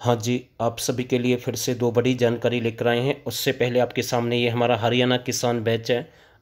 हाँ जी आप सभी के लिए फिर से दो बड़ी जानकारी लेकर आए हैं उससे पहले आपके सामने ये हमारा हरियाणा किसान बैच है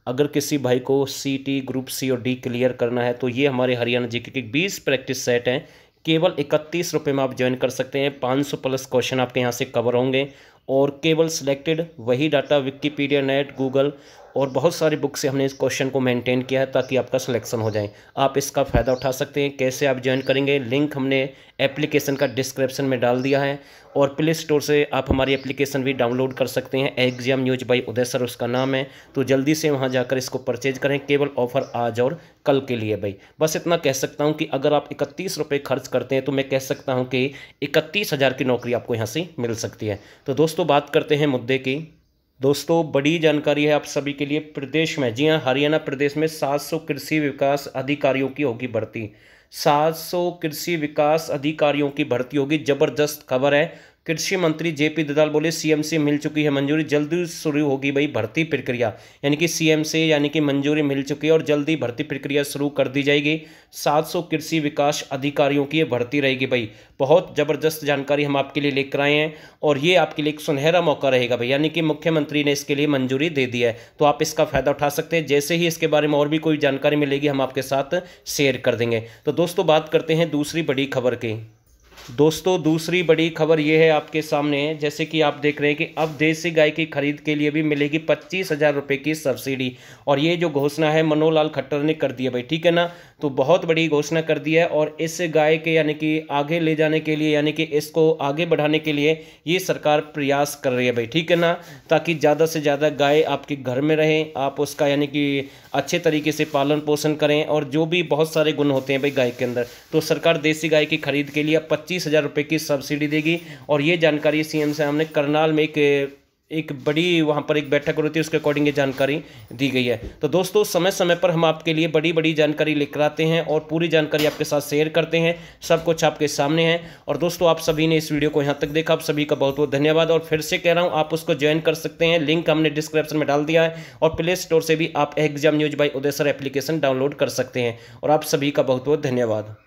अगर किसी भाई को सी टी ग्रुप सी और डी क्लियर करना है तो ये हमारे हरियाणा जी के बीस प्रैक्टिस सेट हैं केवल इकतीस रुपये में आप ज्वाइन कर सकते हैं पाँच सौ प्लस क्वेश्चन आपके यहाँ से कवर होंगे और केवल सिलेक्टेड वही डाटा विकीपीडिया नेट गूगल और बहुत सारी बुक से हमने इस क्वेश्चन को मेंटेन किया है ताकि आपका सिलेक्शन हो जाए आप इसका फ़ायदा उठा सकते हैं कैसे आप ज्वाइन करेंगे लिंक हमने एप्लीकेशन का डिस्क्रिप्शन में डाल दिया है और प्ले स्टोर से आप हमारी एप्लीकेशन भी डाउनलोड कर सकते हैं exam news by Uday sir उसका नाम है तो जल्दी से वहाँ जाकर इसको परचेज करें केवल ऑफर आज और कल के लिए भाई बस इतना कह सकता हूँ कि अगर आप इकतीस रुपये खर्च करते हैं तो मैं कह सकता हूँ कि इकतीस हज़ार की नौकरी आपको यहाँ से मिल सकती है तो दोस्तों बात करते हैं मुद्दे की दोस्तों बड़ी जानकारी है आप सभी के लिए प्रदेश में जी हाँ हरियाणा प्रदेश में 700 कृषि विकास अधिकारियों की होगी भर्ती 700 कृषि विकास अधिकारियों की भर्ती होगी जबरदस्त खबर है कृषि मंत्री जे पी ददाल बोले सीएम से मिल चुकी है मंजूरी जल्दी शुरू होगी भाई भर्ती प्रक्रिया यानी कि सीएम से यानी कि मंजूरी मिल चुकी है और जल्दी भर्ती प्रक्रिया शुरू कर दी जाएगी 700 कृषि विकास अधिकारियों की ये भर्ती रहेगी भाई बहुत ज़बरदस्त जानकारी हम आपके लिए लेकर आए हैं और ये आपके लिए एक सुनहरा मौका रहेगा भाई यानी कि मुख्यमंत्री ने इसके लिए मंजूरी दे दी है तो आप इसका फ़ायदा उठा सकते हैं जैसे ही इसके बारे में और भी कोई जानकारी मिलेगी हम आपके साथ शेयर कर देंगे तो दोस्तों बात करते हैं दूसरी बड़ी खबर की दोस्तों दूसरी बड़ी खबर ये है आपके सामने जैसे कि आप देख रहे हैं कि अब देसी गाय की खरीद के लिए भी मिलेगी पच्चीस हज़ार रुपये की सब्सिडी और ये जो घोषणा है मनोलाल खट्टर ने कर दी है भाई ठीक है ना तो बहुत बड़ी घोषणा कर दी है और इस गाय के यानी कि आगे ले जाने के लिए यानी कि इसको आगे बढ़ाने के लिए ये सरकार प्रयास कर रही है भाई ठीक है ना ताकि ज़्यादा से ज़्यादा गाय आपके घर में रहें आप उसका यानी कि अच्छे तरीके से पालन पोषण करें और जो भी बहुत सारे गुण होते हैं भाई गाय के अंदर तो सरकार देसी गाय की खरीद के लिए पच्चीस तीस हज़ार रुपये की सब्सिडी देगी और ये जानकारी सीएम साहब ने करनाल में एक एक बड़ी वहाँ पर एक बैठक होती है उसके अकॉर्डिंग ये जानकारी दी गई है तो दोस्तों समय समय पर हम आपके लिए बड़ी बड़ी जानकारी लेकर आते हैं और पूरी जानकारी आपके साथ शेयर करते हैं सब कुछ आपके सामने है और दोस्तों आप सभी ने इस वीडियो को यहाँ तक देखा आप सभी का बहुत बहुत धन्यवाद और फिर से कह रहा हूँ आप उसको ज्वाइन कर सकते हैं लिंक हमने डिस्क्रिप्शन में डाल दिया है और प्ले स्टोर से भी आप exam news by Uday sir application download कर सकते हैं और आप सभी का बहुत बहुत धन्यवाद